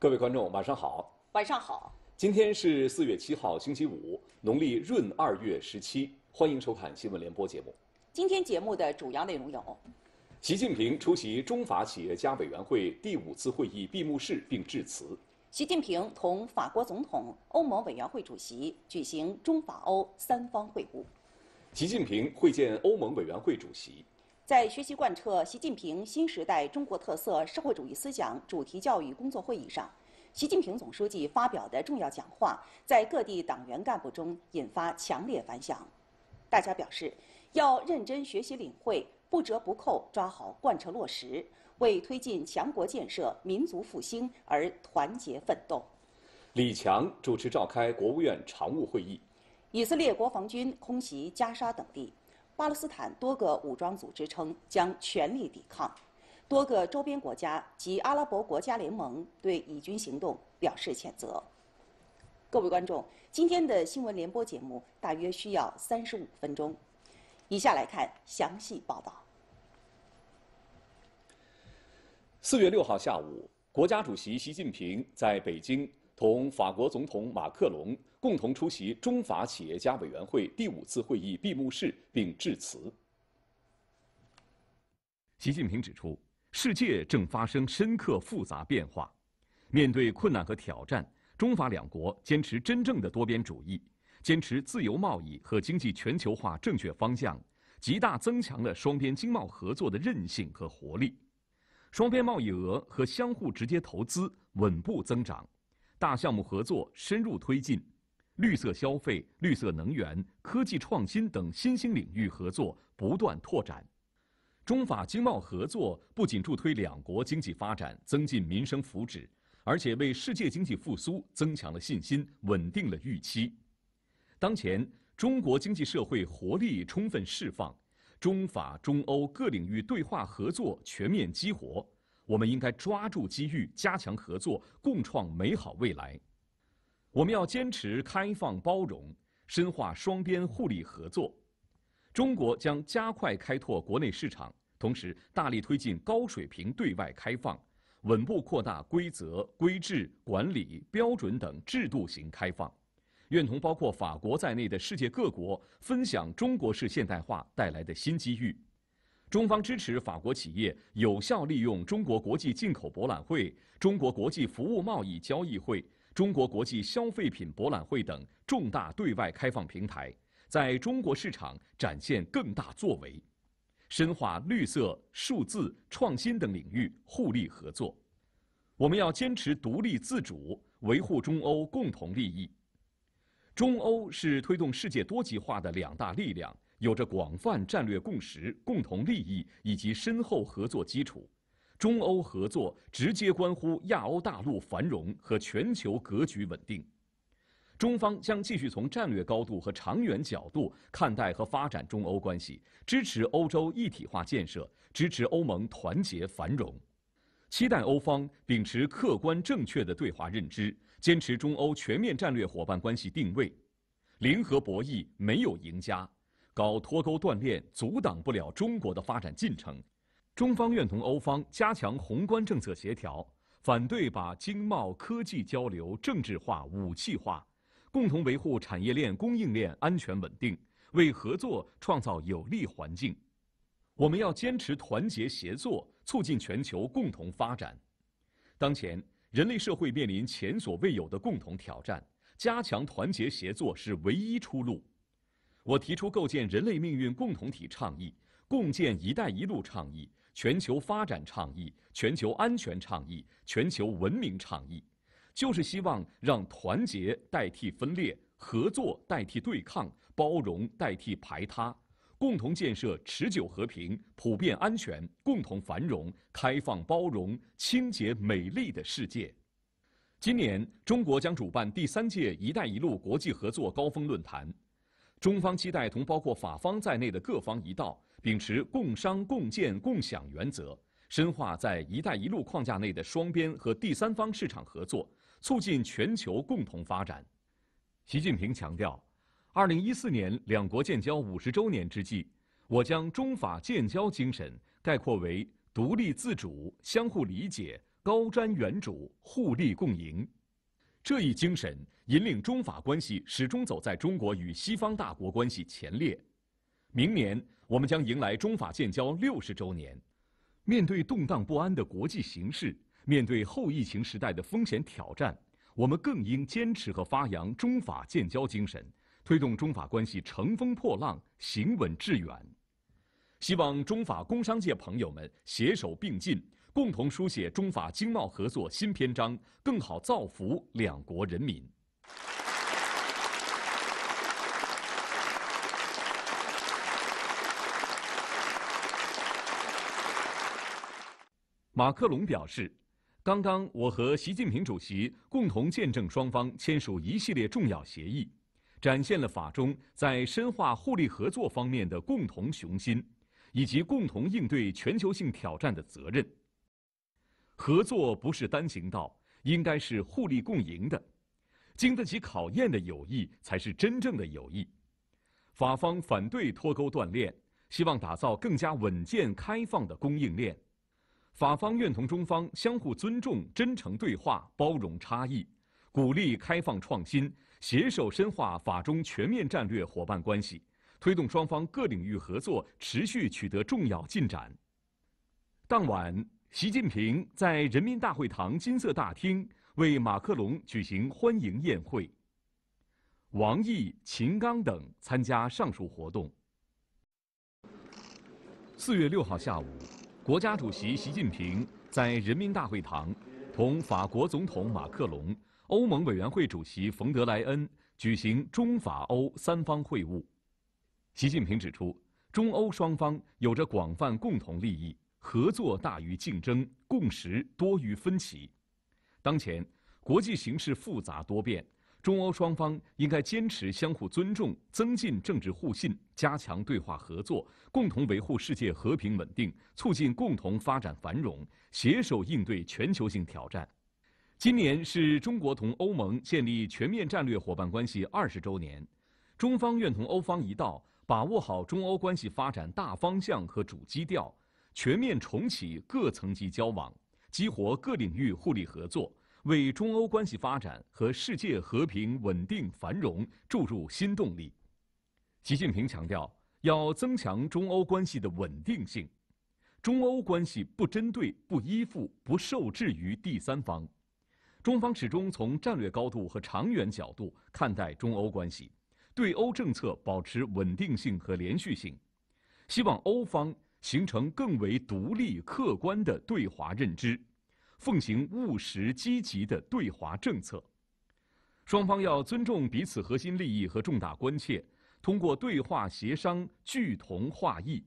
各位观众，晚上好！晚上好。今天是四月七号，星期五，农历闰二月十七。欢迎收看新闻联播节目。今天节目的主要内容有：习近平出席中法企业家委员会第五次会议闭幕式并致辞；习近平同法国总统、欧盟委员会主席举行中法欧三方会晤；习近平会见欧盟委员会主席。在学习贯彻习近平新时代中国特色社会主义思想主题教育工作会议上。习近平总书记发表的重要讲话，在各地党员干部中引发强烈反响。大家表示，要认真学习领会，不折不扣抓好贯彻落实，为推进强国建设、民族复兴而团结奋斗。李强主持召开国务院常务会议。以色列国防军空袭加沙等地，巴勒斯坦多个武装组织称将全力抵抗。多个周边国家及阿拉伯国家联盟对以军行动表示谴责。各位观众，今天的新闻联播节目大约需要三十五分钟，以下来看详细报道。四月六号下午，国家主席习近平在北京同法国总统马克龙共同出席中法企业家委员会第五次会议闭幕式并致辞。习近平指出。世界正发生深刻复杂变化，面对困难和挑战，中法两国坚持真正的多边主义，坚持自由贸易和经济全球化正确方向，极大增强了双边经贸合作的韧性和活力。双边贸易额和相互直接投资稳步增长，大项目合作深入推进，绿色消费、绿色能源、科技创新等新兴领域合作不断拓展。中法经贸合作不仅助推两国经济发展、增进民生福祉，而且为世界经济复苏增强了信心、稳定了预期。当前，中国经济社会活力充分释放，中法、中欧各领域对话合作全面激活。我们应该抓住机遇，加强合作，共创美好未来。我们要坚持开放包容，深化双边互利合作。中国将加快开拓国内市场。同时，大力推进高水平对外开放，稳步扩大规则、规制、管理、标准等制度型开放，愿同包括法国在内的世界各国分享中国式现代化带来的新机遇。中方支持法国企业有效利用中国国际进口博览会、中国国际服务贸易交易会、中国国际消费品博览会等重大对外开放平台，在中国市场展现更大作为。深化绿色、数字、创新等领域互利合作，我们要坚持独立自主，维护中欧共同利益。中欧是推动世界多极化的两大力量，有着广泛战略共识、共同利益以及深厚合作基础。中欧合作直接关乎亚欧大陆繁荣和全球格局稳定。中方将继续从战略高度和长远角度看待和发展中欧关系，支持欧洲一体化建设，支持欧盟团结繁荣，期待欧方秉持客观正确的对华认知，坚持中欧全面战略伙伴关系定位。零和博弈没有赢家，搞脱钩断链阻挡不了中国的发展进程。中方愿同欧方加强宏观政策协调，反对把经贸科技交流政治化、武器化。共同维护产业链、供应链安全稳定，为合作创造有利环境。我们要坚持团结协作，促进全球共同发展。当前，人类社会面临前所未有的共同挑战，加强团结协作是唯一出路。我提出构建人类命运共同体倡议、共建“一带一路”倡议、全球发展倡议、全球安全倡议、全球文明倡议。就是希望让团结代替分裂，合作代替对抗，包容代替排他，共同建设持久和平、普遍安全、共同繁荣、开放包容、清洁美丽的世界。今年中国将主办第三届“一带一路”国际合作高峰论坛，中方期待同包括法方在内的各方一道，秉持共商共建共享原则，深化在“一带一路”框架内的双边和第三方市场合作。促进全球共同发展，习近平强调，二零一四年两国建交五十周年之际，我将中法建交精神概括为独立自主、相互理解、高瞻远瞩、互利共赢。这一精神引领中法关系始终走在中国与西方大国关系前列。明年我们将迎来中法建交六十周年，面对动荡不安的国际形势。面对后疫情时代的风险挑战，我们更应坚持和发扬中法建交精神，推动中法关系乘风破浪、行稳致远。希望中法工商界朋友们携手并进，共同书写中法经贸合作新篇章，更好造福两国人民。马克龙表示。刚刚，我和习近平主席共同见证双方签署一系列重要协议，展现了法中在深化互利合作方面的共同雄心，以及共同应对全球性挑战的责任。合作不是单行道，应该是互利共赢的，经得起考验的友谊才是真正的友谊。法方反对脱钩断链，希望打造更加稳健开放的供应链。法方愿同中方相互尊重、真诚对话、包容差异，鼓励开放创新，携手深化法中全面战略伙伴关系，推动双方各领域合作持续取得重要进展。当晚，习近平在人民大会堂金色大厅为马克龙举行欢迎宴会。王毅、秦刚等参加上述活动。四月六号下午。国家主席习近平在人民大会堂同法国总统马克龙、欧盟委员会主席冯德莱恩举行中法欧三方会晤。习近平指出，中欧双方有着广泛共同利益，合作大于竞争，共识多于分歧。当前国际形势复杂多变。中欧双方应该坚持相互尊重，增进政治互信，加强对话合作，共同维护世界和平稳定，促进共同发展繁荣，携手应对全球性挑战。今年是中国同欧盟建立全面战略伙伴关系二十周年，中方愿同欧方一道，把握好中欧关系发展大方向和主基调，全面重启各层级交往，激活各领域互利合作。为中欧关系发展和世界和平稳定繁荣注入新动力。习近平强调，要增强中欧关系的稳定性。中欧关系不针对、不依附、不受制于第三方。中方始终从战略高度和长远角度看待中欧关系，对欧政策保持稳定性和连续性。希望欧方形成更为独立、客观的对华认知。奉行务实积极的对华政策，双方要尊重彼此核心利益和重大关切，通过对话协商聚同化异，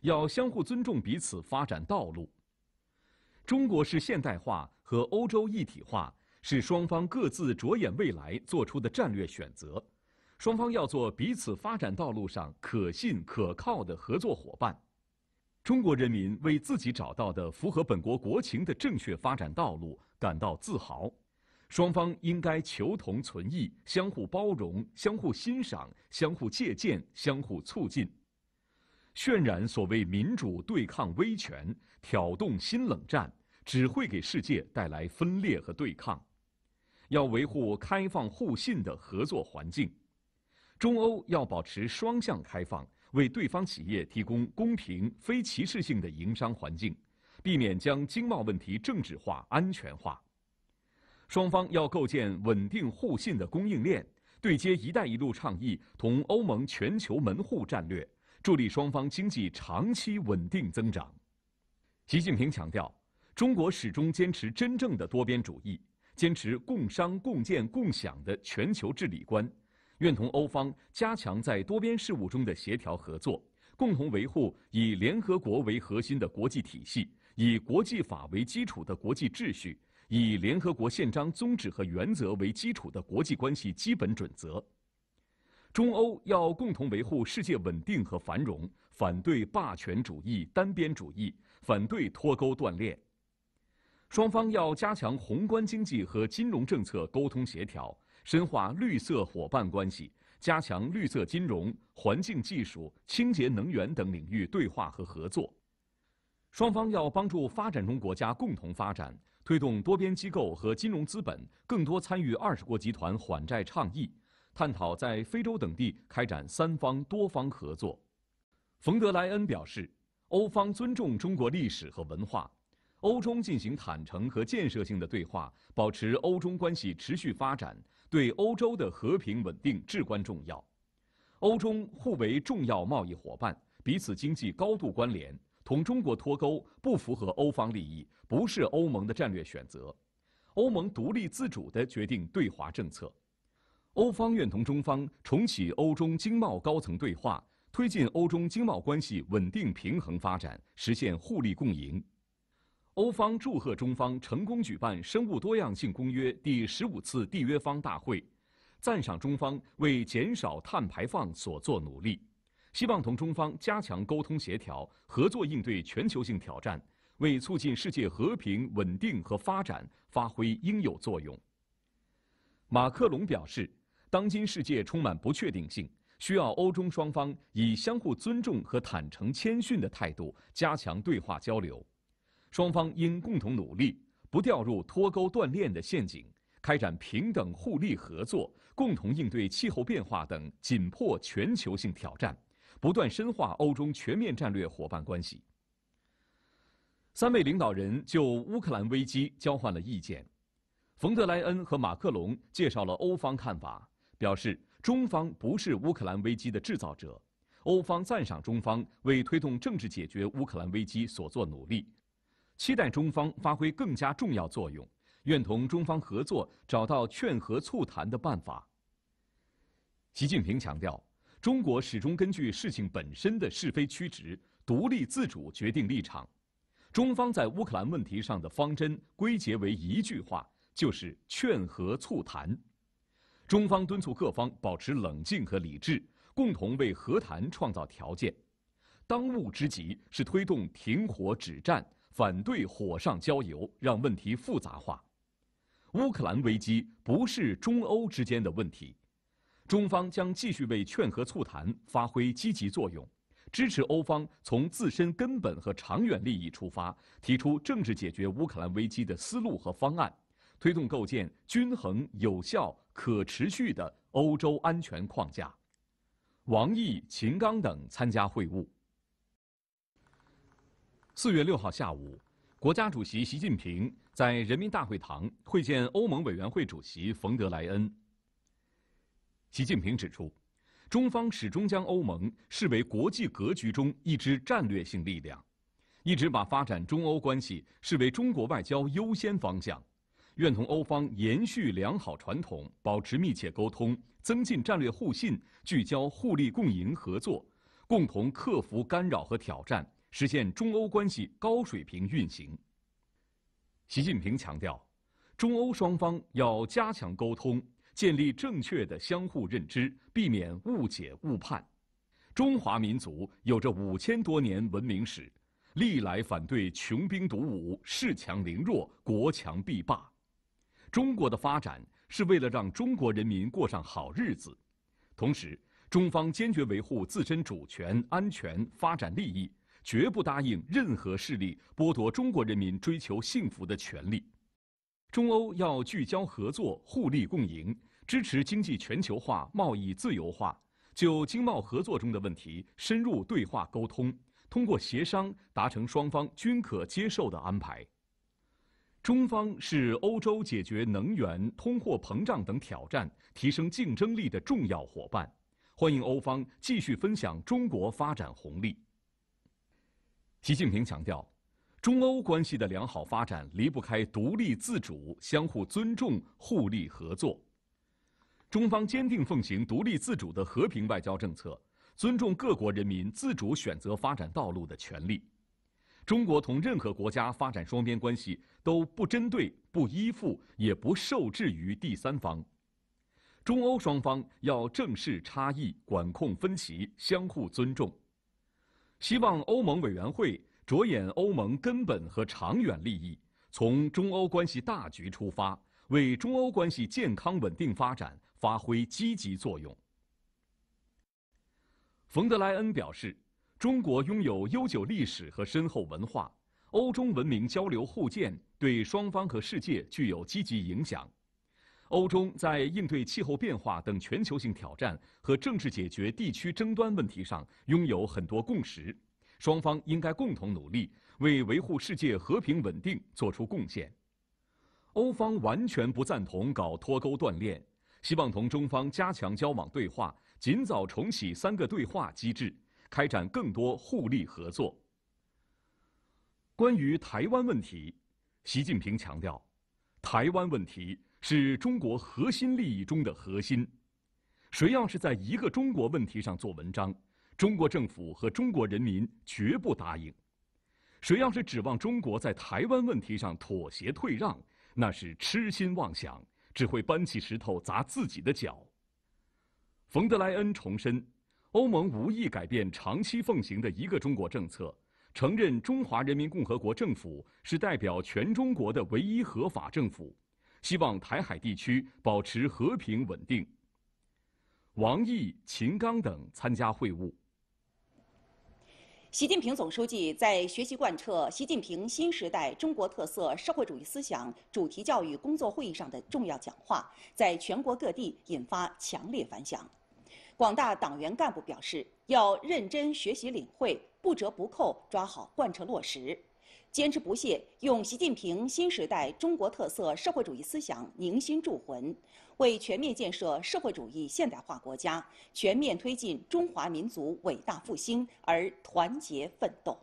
要相互尊重彼此发展道路。中国式现代化和欧洲一体化是双方各自着眼未来做出的战略选择，双方要做彼此发展道路上可信可靠的合作伙伴。中国人民为自己找到的符合本国国情的正确发展道路感到自豪，双方应该求同存异，相互包容、相互欣赏、相互借鉴、相互促进。渲染所谓民主对抗威权、挑动新冷战，只会给世界带来分裂和对抗。要维护开放互信的合作环境，中欧要保持双向开放。为对方企业提供公平、非歧视性的营商环境，避免将经贸问题政治化、安全化。双方要构建稳定互信的供应链，对接“一带一路”倡议同欧盟全球门户战略，助力双方经济长期稳定增长。习近平强调，中国始终坚持真正的多边主义，坚持共商共建共享的全球治理观。愿同欧方加强在多边事务中的协调合作，共同维护以联合国为核心的国际体系、以国际法为基础的国际秩序、以联合国宪章宗旨和原则为基础的国际关系基本准则。中欧要共同维护世界稳定和繁荣，反对霸权主义、单边主义，反对脱钩断裂。双方要加强宏观经济和金融政策沟通协调。深化绿色伙伴关系，加强绿色金融、环境技术、清洁能源等领域对话和合作。双方要帮助发展中国家共同发展，推动多边机构和金融资本更多参与二十国集团缓债倡议，探讨在非洲等地开展三方多方合作。冯德莱恩表示，欧方尊重中国历史和文化，欧中进行坦诚和建设性的对话，保持欧中关系持续发展。对欧洲的和平稳定至关重要。欧中互为重要贸易伙伴，彼此经济高度关联。同中国脱钩不符合欧方利益，不是欧盟的战略选择。欧盟独立自主地决定对华政策。欧方愿同中方重启欧中经贸高层对话，推进欧中经贸关系稳定平衡发展，实现互利共赢。欧方祝贺中方成功举办《生物多样性公约》第十五次缔约方大会，赞赏中方为减少碳排放所做努力，希望同中方加强沟通协调，合作应对全球性挑战，为促进世界和平稳定和发展发挥应有作用。马克龙表示，当今世界充满不确定性，需要欧中双方以相互尊重和坦诚谦逊的态度加强对话交流。双方应共同努力，不掉入脱钩断链的陷阱，开展平等互利合作，共同应对气候变化等紧迫全球性挑战，不断深化欧中全面战略伙伴关系。三位领导人就乌克兰危机交换了意见，冯德莱恩和马克龙介绍了欧方看法，表示中方不是乌克兰危机的制造者，欧方赞赏中方为推动政治解决乌克兰危机所做努力。期待中方发挥更加重要作用，愿同中方合作，找到劝和促谈的办法。习近平强调，中国始终根据事情本身的是非曲直，独立自主决定立场。中方在乌克兰问题上的方针归结为一句话，就是劝和促谈。中方敦促各方保持冷静和理智，共同为和谈创造条件。当务之急是推动停火止战。反对火上浇油，让问题复杂化。乌克兰危机不是中欧之间的问题，中方将继续为劝和促谈发挥积极作用，支持欧方从自身根本和长远利益出发，提出政治解决乌克兰危机的思路和方案，推动构建均衡、有效、可持续的欧洲安全框架。王毅、秦刚等参加会晤。四月六号下午，国家主席习近平在人民大会堂会见欧盟委员会主席冯德莱恩。习近平指出，中方始终将欧盟视为国际格局中一支战略性力量，一直把发展中欧关系视为中国外交优先方向，愿同欧方延续良好传统，保持密切沟通，增进战略互信，聚焦互利共赢合作，共同克服干扰和挑战。实现中欧关系高水平运行。习近平强调，中欧双方要加强沟通，建立正确的相互认知，避免误解误判。中华民族有着五千多年文明史，历来反对穷兵黩武、恃强凌弱、国强必霸。中国的发展是为了让中国人民过上好日子，同时，中方坚决维护自身主权、安全、发展利益。绝不答应任何势力剥夺中国人民追求幸福的权利。中欧要聚焦合作、互利共赢，支持经济全球化、贸易自由化，就经贸合作中的问题深入对话沟通，通过协商达成双方均可接受的安排。中方是欧洲解决能源、通货膨胀等挑战、提升竞争力的重要伙伴，欢迎欧方继续分享中国发展红利。习近平强调，中欧关系的良好发展离不开独立自主、相互尊重、互利合作。中方坚定奉行独立自主的和平外交政策，尊重各国人民自主选择发展道路的权利。中国同任何国家发展双边关系都不针对、不依附、也不受制于第三方。中欧双方要正视差异、管控分歧、相互尊重。希望欧盟委员会着眼欧盟根本和长远利益，从中欧关系大局出发，为中欧关系健康稳定发展发挥积极作用。冯德莱恩表示，中国拥有悠久历史和深厚文化，欧中文明交流互鉴对双方和世界具有积极影响。欧中在应对气候变化等全球性挑战和政治解决地区争端问题上拥有很多共识，双方应该共同努力，为维护世界和平稳定作出贡献。欧方完全不赞同搞脱钩断链，希望同中方加强交往对话，尽早重启三个对话机制，开展更多互利合作。关于台湾问题，习近平强调，台湾问题。是中国核心利益中的核心，谁要是在一个中国问题上做文章，中国政府和中国人民绝不答应。谁要是指望中国在台湾问题上妥协退让，那是痴心妄想，只会搬起石头砸自己的脚。冯德莱恩重申，欧盟无意改变长期奉行的一个中国政策，承认中华人民共和国政府是代表全中国的唯一合法政府。希望台海地区保持和平稳定。王毅、秦刚等参加会晤。习近平总书记在学习贯彻习近平新时代中国特色社会主义思想主题教育工作会议上的重要讲话，在全国各地引发强烈反响。广大党员干部表示，要认真学习领会，不折不扣抓好贯彻落实。坚持不懈用习近平新时代中国特色社会主义思想凝心铸魂，为全面建设社会主义现代化国家、全面推进中华民族伟大复兴而团结奋斗。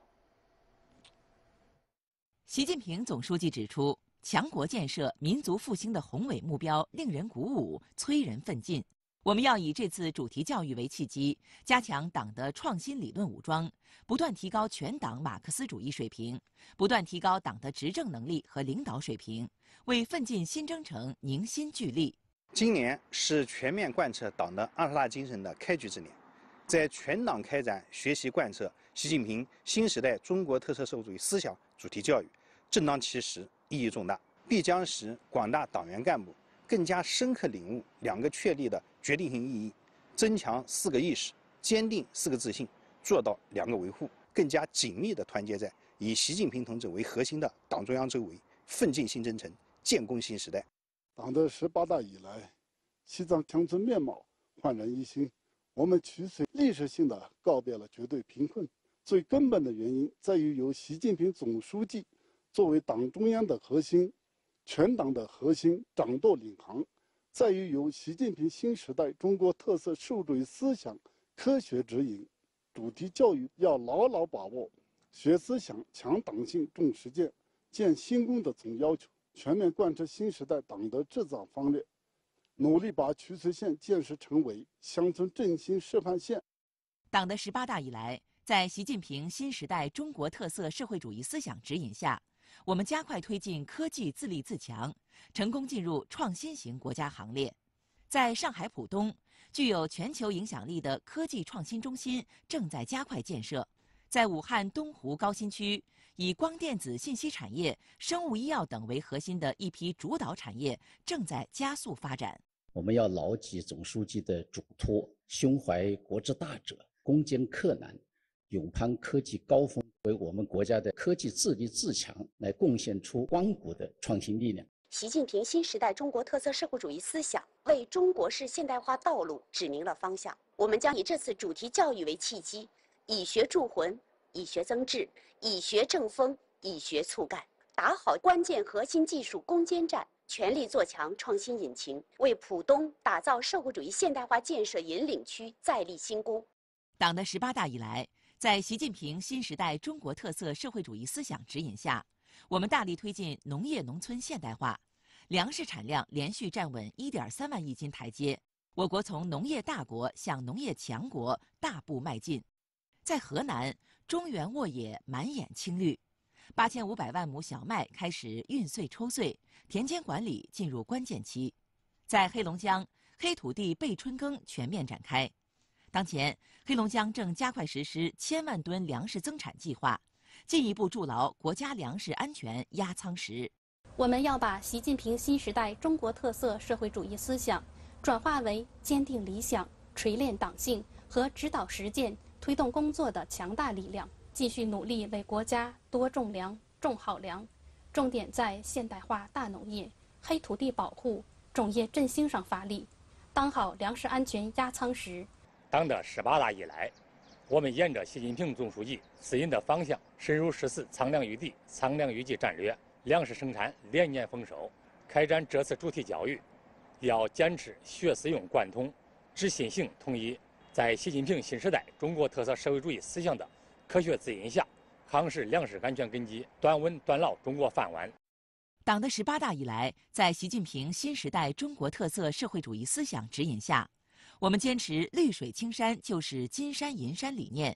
习近平总书记指出，强国建设、民族复兴的宏伟目标令人鼓舞，催人奋进。我们要以这次主题教育为契机，加强党的创新理论武装，不断提高全党马克思主义水平，不断提高党的执政能力和领导水平，为奋进新征程凝心聚力。今年是全面贯彻党的二十大精神的开局之年，在全党开展学习贯彻习近平新时代中国特色社会主义思想主题教育，正当其时，意义重大，必将使广大党员干部。更加深刻领悟两个确立的决定性意义，增强四个意识，坚定四个自信，做到两个维护，更加紧密地团结在以习近平同志为核心的党中央周围，奋进新征程，建功新时代。党的十八大以来，西藏乡村面貌焕然一新，我们取此历史性的告别了绝对贫困。最根本的原因在于由习近平总书记作为党中央的核心。全党的核心、掌舵领航，在于由习近平新时代中国特色社会主义思想科学指引。主题教育要牢牢把握学思想、强党性、重实践、建新功的总要求，全面贯彻新时代党的治造方略，努力把曲村县建设成为乡村振兴示范县。党的十八大以来，在习近平新时代中国特色社会主义思想指引下。我们加快推进科技自立自强，成功进入创新型国家行列。在上海浦东，具有全球影响力的科技创新中心正在加快建设；在武汉东湖高新区，以光电子信息产业、生物医药等为核心的一批主导产业正在加速发展。我们要牢记总书记的嘱托，胸怀国之大者，攻坚克难。勇攀科技高峰，为我们国家的科技自立自强来贡献出光谷的创新力量。习近平新时代中国特色社会主义思想为中国式现代化道路指明了方向。我们将以这次主题教育为契机，以学铸魂，以学增智，以学正风，以学促干，打好关键核心技术攻坚战，全力做强创新引擎，为浦东打造社会主义现代化建设引领区再立新功。党的十八大以来。在习近平新时代中国特色社会主义思想指引下，我们大力推进农业农村现代化，粮食产量连续站稳1.3万亿斤台阶，我国从农业大国向农业强国大步迈进。在河南，中原沃野满眼青绿，8500万亩小麦开始孕穗抽穗，田间管理进入关键期。在黑龙江，黑土地备春耕全面展开。当前，黑龙江正加快实施千万吨粮食增产计划，进一步筑牢国家粮食安全压舱石。我们要把习近平新时代中国特色社会主义思想转化为坚定理想、锤炼党性和指导实践、推动工作的强大力量，继续努力为国家多种粮、种好粮，重点在现代化大农业、黑土地保护、种业振兴上发力，当好粮食安全压舱石。党的十八大以来，我们沿着习近平总书记指引的方向，深入实施“藏粮于地、藏粮于技”战略，粮食生产连年丰收。开展这次主题教育，要坚持学思用贯通、知信行统一，在习近平新时代中国特色社会主义思想的科学指引下，夯实粮食安全根基，端稳端牢中国饭碗。党的十八大以来，在习近平新时代中国特色社会主义思想指引下。我们坚持绿水青山就是金山银山理念，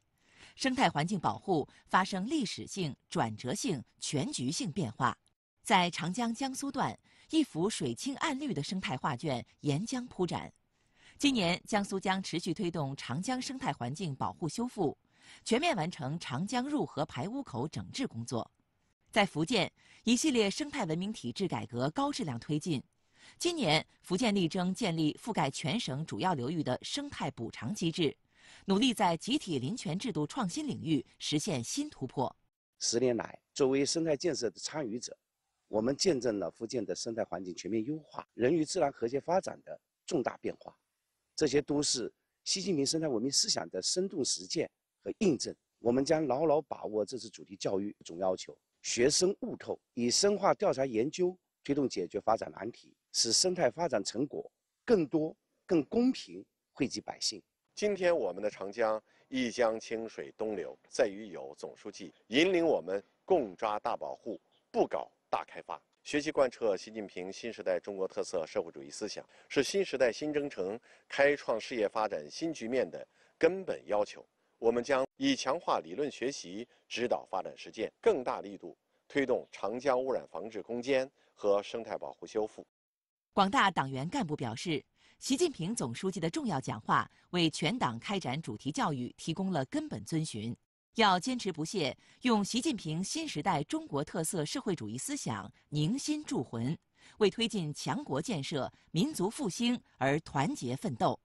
生态环境保护发生历史性、转折性、全局性变化。在长江江苏段，一幅水清岸绿的生态画卷沿江铺展。今年，江苏将持续推动长江生态环境保护修复，全面完成长江入河排污口整治工作。在福建，一系列生态文明体制改革高质量推进。今年，福建力争建立覆盖全省主要流域的生态补偿机制，努力在集体林权制度创新领域实现新突破。十年来，作为生态建设的参与者，我们见证了福建的生态环境全面优化、人与自然和谐发展的重大变化，这些都是习近平生态文明思想的生动实践和印证。我们将牢牢把握这次主题教育总要求，学生悟透，以深化调查研究推动解决发展难题。使生态发展成果更多、更公平惠及百姓。今天，我们的长江一江清水东流，在于有总书记引领我们共抓大保护、不搞大开发。学习贯彻习近平新时代中国特色社会主义思想，是新时代新征程开创事业发展新局面的根本要求。我们将以强化理论学习指导发展实践，更大力度推动长江污染防治攻坚和生态保护修复。广大党员干部表示，习近平总书记的重要讲话为全党开展主题教育提供了根本遵循。要坚持不懈用习近平新时代中国特色社会主义思想凝心铸魂，为推进强国建设、民族复兴而团结奋斗。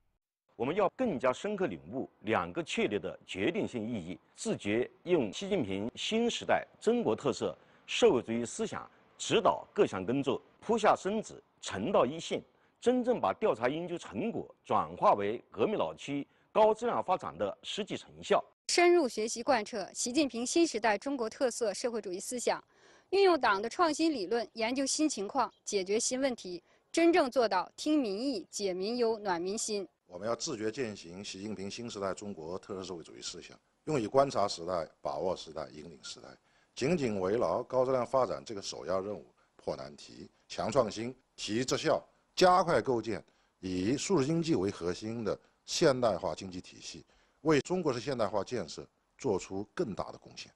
我们要更加深刻领悟“两个确立”的决定性意义，自觉用习近平新时代中国特色社会主义思想指导各项工作，扑下身子。沉到一线，真正把调查研究成果转化为革命老区高质量发展的实际成效。深入学习贯彻习近平新时代中国特色社会主义思想，运用党的创新理论研究新情况，解决新问题，真正做到听民意、解民忧、暖民心。我们要自觉践行习近平新时代中国特色社会主义思想，用以观察时代、把握时代、引领时代，紧紧围绕高质量发展这个首要任务，破难题、强创新。提质效，加快构建以数字经济为核心的现代化经济体系，为中国式现代化建设做出更大的贡献。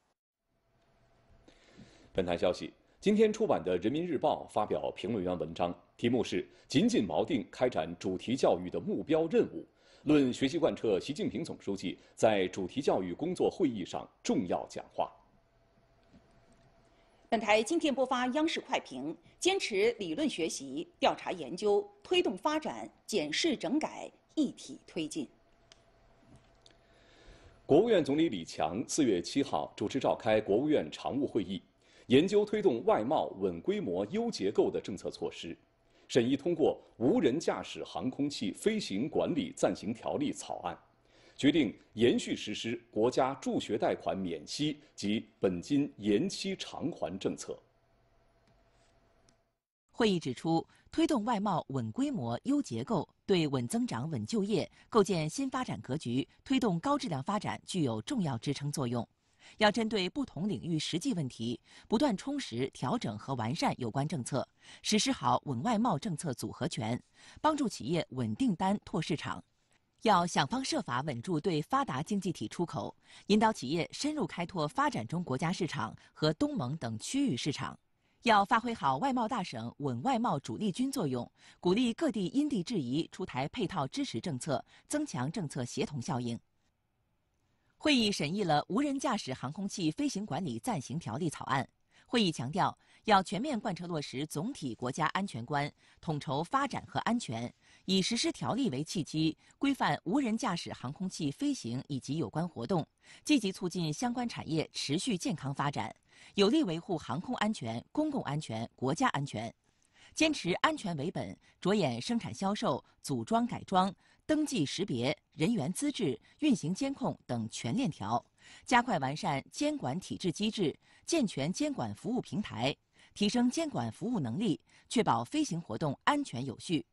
本台消息：今天出版的《人民日报》发表评论员文章，题目是《紧紧锚定开展主题教育的目标任务》，论学习贯彻习近平总书记在主题教育工作会议上重要讲话。本台今天播发央视快评：坚持理论学习、调查研究、推动发展、检视整改一体推进。国务院总理李强四月七号主持召开国务院常务会议，研究推动外贸稳规模优结构的政策措施，审议通过《无人驾驶航空器飞行管理暂行条例》草案。决定延续实施国家助学贷款免息及本金延期偿还政策。会议指出，推动外贸稳规模、优结构，对稳增长、稳就业、构建新发展格局、推动高质量发展具有重要支撑作用。要针对不同领域实际问题，不断充实、调整和完善有关政策，实施好稳外贸政策组合拳，帮助企业稳定单、拓市场。要想方设法稳住对发达经济体出口，引导企业深入开拓发展中国家市场和东盟等区域市场。要发挥好外贸大省稳外贸主力军作用，鼓励各地因地制宜出台配套支持政策，增强政策协同效应。会议审议了《无人驾驶航空器飞行管理暂行条例》草案。会议强调，要全面贯彻落实总体国家安全观，统筹发展和安全。以实施条例为契机，规范无人驾驶航空器飞行以及有关活动，积极促进相关产业持续健康发展，有力维护航空安全、公共安全、国家安全。坚持安全为本，着眼生产、销售、组装、改装、登记、识别、人员资质、运行监控等全链条，加快完善监管体制机制，健全监管服务平台，提升监管服务能力，确保飞行活动安全有序。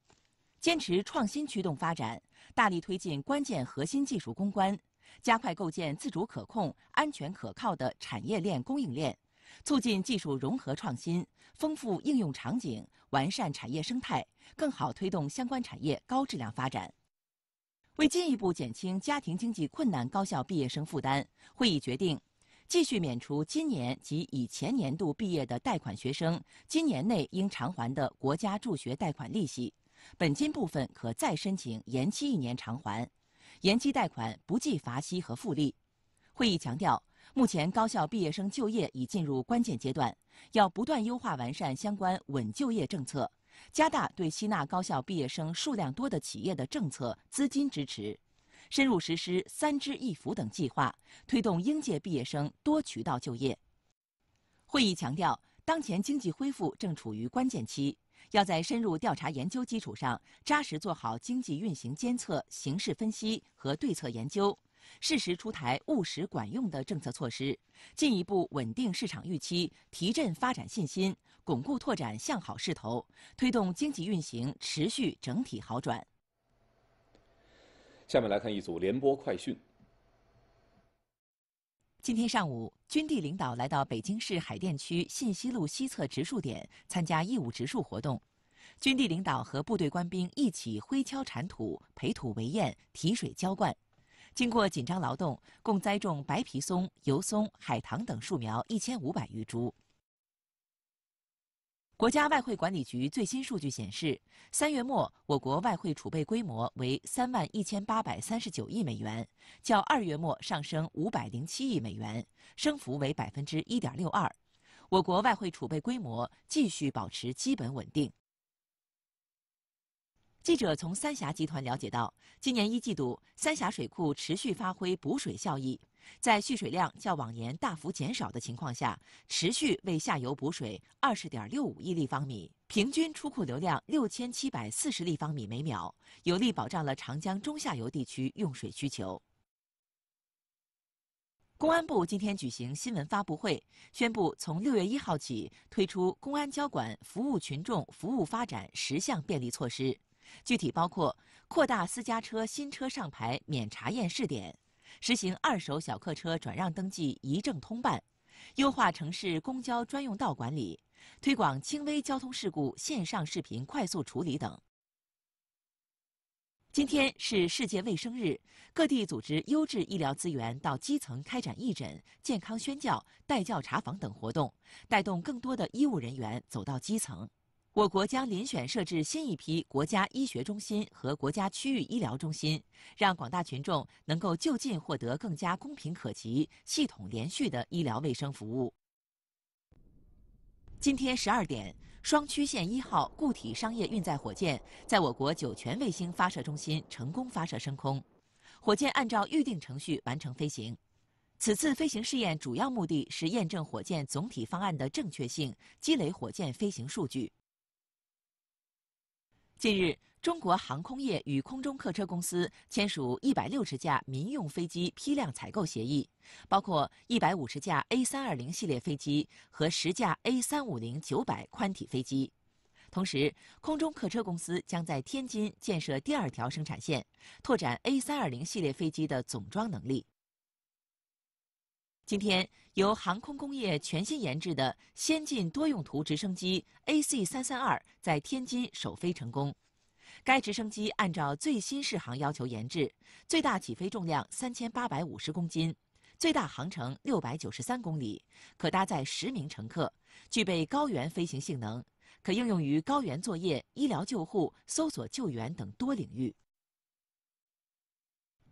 坚持创新驱动发展，大力推进关键核心技术攻关，加快构建自主可控、安全可靠的产业链供应链，促进技术融合创新，丰富应用场景，完善产业生态，更好推动相关产业高质量发展。为进一步减轻家庭经济困难高校毕业生负担，会议决定，继续免除今年及以前年度毕业的贷款学生今年内应偿还的国家助学贷款利息。本金部分可再申请延期一年偿还，延期贷款不计罚息和复利。会议强调，目前高校毕业生就业已进入关键阶段，要不断优化完善相关稳就业政策，加大对吸纳高校毕业生数量多的企业的政策资金支持，深入实施“三支一扶”等计划，推动应届毕业生多渠道就业。会议强调，当前经济恢复正处于关键期。要在深入调查研究基础上，扎实做好经济运行监测、形势分析和对策研究，适时出台务实管用的政策措施，进一步稳定市场预期，提振发展信心，巩固拓展向好势头，推动经济运行持续整体好转。下面来看一组联播快讯。今天上午，军地领导来到北京市海淀区信息路西侧植树点参加义务植树活动。军地领导和部队官兵一起挥锹铲土、培土围堰、提水浇灌。经过紧张劳动，共栽种白皮松、油松、海棠等树苗一千五百余株。国家外汇管理局最新数据显示，三月末我国外汇储备规模为三万一千八百三十九亿美元，较二月末上升五百零七亿美元，升幅为百分之一点六二。我国外汇储备规模继续保持基本稳定。记者从三峡集团了解到，今年一季度三峡水库持续发挥补水效益。在蓄水量较往年大幅减少的情况下，持续为下游补水二十点六五亿立方米，平均出库流量六千七百四十立方米每秒，有力保障了长江中下游地区用水需求。公安部今天举行新闻发布会，宣布从六月一号起推出公安交管服务群众、服务发展十项便利措施，具体包括扩大私家车新车上牌免查验试点。实行二手小客车转让登记一证通办，优化城市公交专用道管理，推广轻微交通事故线上视频快速处理等。今天是世界卫生日，各地组织优质医疗资源到基层开展义诊、健康宣教、带教查房等活动，带动更多的医务人员走到基层。我国将遴选设置新一批国家医学中心和国家区域医疗中心，让广大群众能够就近获得更加公平、可及、系统、连续的医疗卫生服务。今天十二点，双曲线一号固体商业运载火箭在我国酒泉卫星发射中心成功发射升空，火箭按照预定程序完成飞行。此次飞行试验主要目的是验证火箭总体方案的正确性，积累火箭飞行数据。近日，中国航空业与空中客车公司签署一百六十架民用飞机批量采购协议，包括一百五十架 A320 系列飞机和十架 A350-900 宽体飞机。同时，空中客车公司将在天津建设第二条生产线，拓展 A320 系列飞机的总装能力。今天，由航空工业全新研制的先进多用途直升机 AC332 在天津首飞成功。该直升机按照最新试航要求研制，最大起飞重量三千八百五十公斤，最大航程六百九十三公里，可搭载十名乘客，具备高原飞行性能，可应用于高原作业、医疗救护、搜索救援等多领域。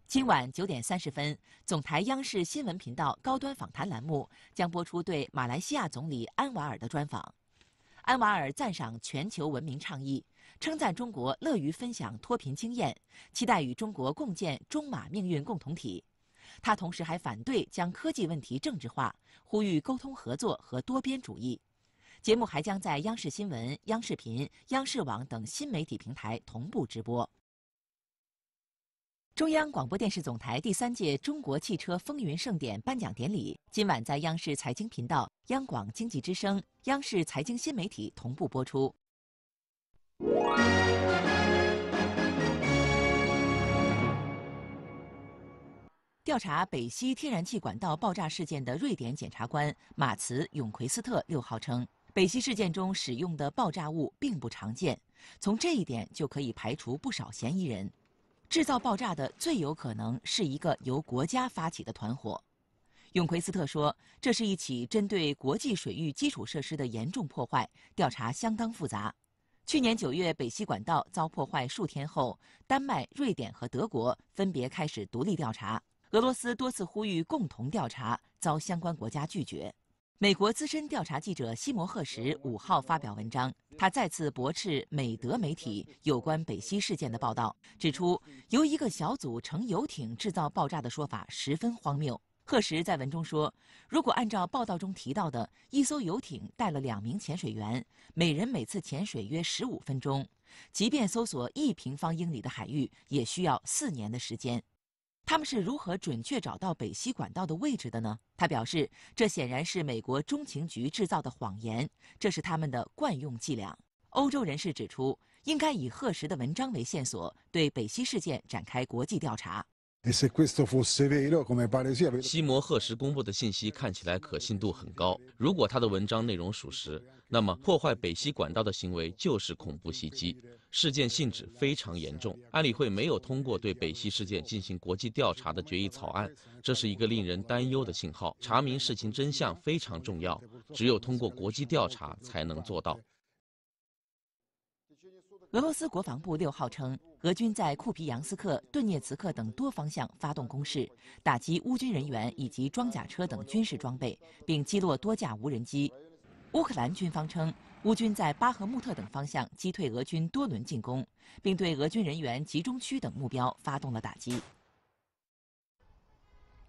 今晚九点三十分，总台央视新闻频道高端访谈栏目将播出对马来西亚总理安瓦尔的专访。安瓦尔赞赏全球文明倡议，称赞中国乐于分享脱贫经验，期待与中国共建中马命运共同体。他同时还反对将科技问题政治化，呼吁沟通合作和多边主义。节目还将在央视新闻、央视频、央视网等新媒体平台同步直播。中央广播电视总台第三届中国汽车风云盛典颁奖典礼今晚在央视财经频道、央广经济之声、央视财经新媒体同步播出。调查北溪天然气管道爆炸事件的瑞典检察官马茨·永奎斯特六号称，北溪事件中使用的爆炸物并不常见，从这一点就可以排除不少嫌疑人。制造爆炸的最有可能是一个由国家发起的团伙，永奎斯特说：“这是一起针对国际水域基础设施的严重破坏，调查相当复杂。”去年九月，北溪管道遭破坏数天后，丹麦、瑞典和德国分别开始独立调查。俄罗斯多次呼吁共同调查，遭相关国家拒绝。美国资深调查记者西摩·赫什五号发表文章，他再次驳斥美德媒体有关北溪事件的报道，指出由一个小组乘游艇制造爆炸的说法十分荒谬。赫什在文中说，如果按照报道中提到的一艘游艇带了两名潜水员，每人每次潜水约十五分钟，即便搜索一平方英里的海域，也需要四年的时间。他们是如何准确找到北溪管道的位置的呢？他表示，这显然是美国中情局制造的谎言，这是他们的惯用伎俩。欧洲人士指出，应该以赫什的文章为线索，对北溪事件展开国际调查。西摩·赫什公布的信息看起来可信度很高，如果他的文章内容属实。那么，破坏北溪管道的行为就是恐怖袭击，事件性质非常严重。安理会没有通过对北溪事件进行国际调查的决议草案，这是一个令人担忧的信号。查明事情真相非常重要，只有通过国际调查才能做到。俄罗斯国防部六号称，俄军在库皮扬斯克、顿涅茨克等多方向发动攻势，打击乌军人员以及装甲车等军事装备，并击落多架无人机。乌克兰军方称，乌军在巴赫穆特等方向击退俄军多轮进攻，并对俄军人员集中区等目标发动了打击。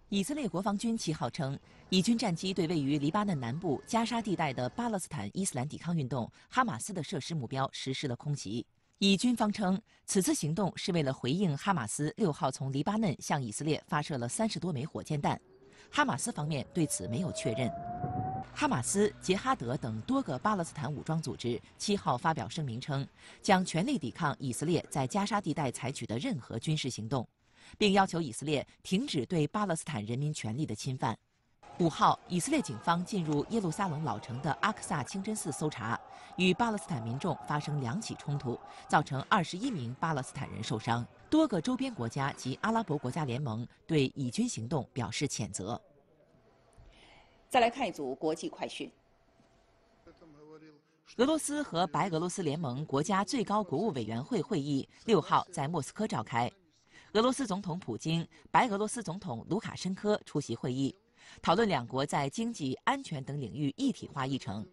以色列国防军七号称，以军战机对位于黎巴嫩南部加沙地带的巴勒斯坦伊斯兰抵抗运动哈马斯的设施目标实施了空袭。以军方称，此次行动是为了回应哈马斯六号从黎巴嫩向以色列发射了三十多枚火箭弹。哈马斯方面对此没有确认。哈马斯、杰哈德等多个巴勒斯坦武装组织七号发表声明称，将全力抵抗以色列在加沙地带采取的任何军事行动，并要求以色列停止对巴勒斯坦人民权利的侵犯。五号，以色列警方进入耶路撒冷老城的阿克萨清真寺搜查，与巴勒斯坦民众发生两起冲突，造成二十一名巴勒斯坦人受伤。多个周边国家及阿拉伯国家联盟对以军行动表示谴责。再来看一组国际快讯。俄罗斯和白俄罗斯联盟国家最高国务委员会会议六号在莫斯科召开，俄罗斯总统普京、白俄罗斯总统卢卡申科出席会议，讨论两国在经济、安全等领域一体化议程。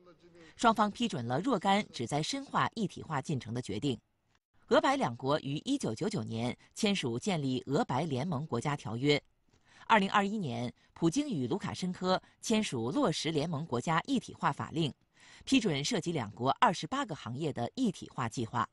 双方批准了若干旨在深化一体化进程的决定。俄白两国于一九九九年签署《建立俄白联盟国家条约》。二零二一年，普京与卢卡申科签署落实联盟国家一体化法令，批准涉及两国二十八个行业的一体化计划。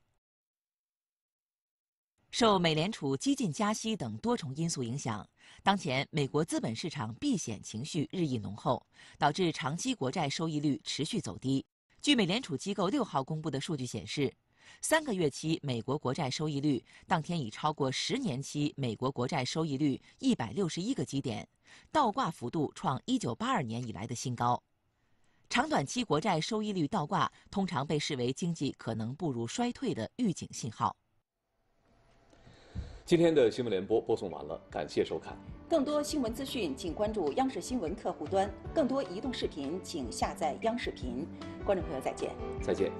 受美联储激进加息等多重因素影响，当前美国资本市场避险情绪日益浓厚，导致长期国债收益率持续走低。据美联储机构六号公布的数据显示。三个月期美国国债收益率当天已超过十年期美国国债收益率一百六十一个基点，倒挂幅度创一九八二年以来的新高。长短期国债收益率倒挂通常被视为经济可能步入衰退的预警信号。今天的新闻联播播送完了，感谢收看。更多新闻资讯，请关注央视新闻客户端；更多移动视频，请下载央视频。观众朋友，再见。再见。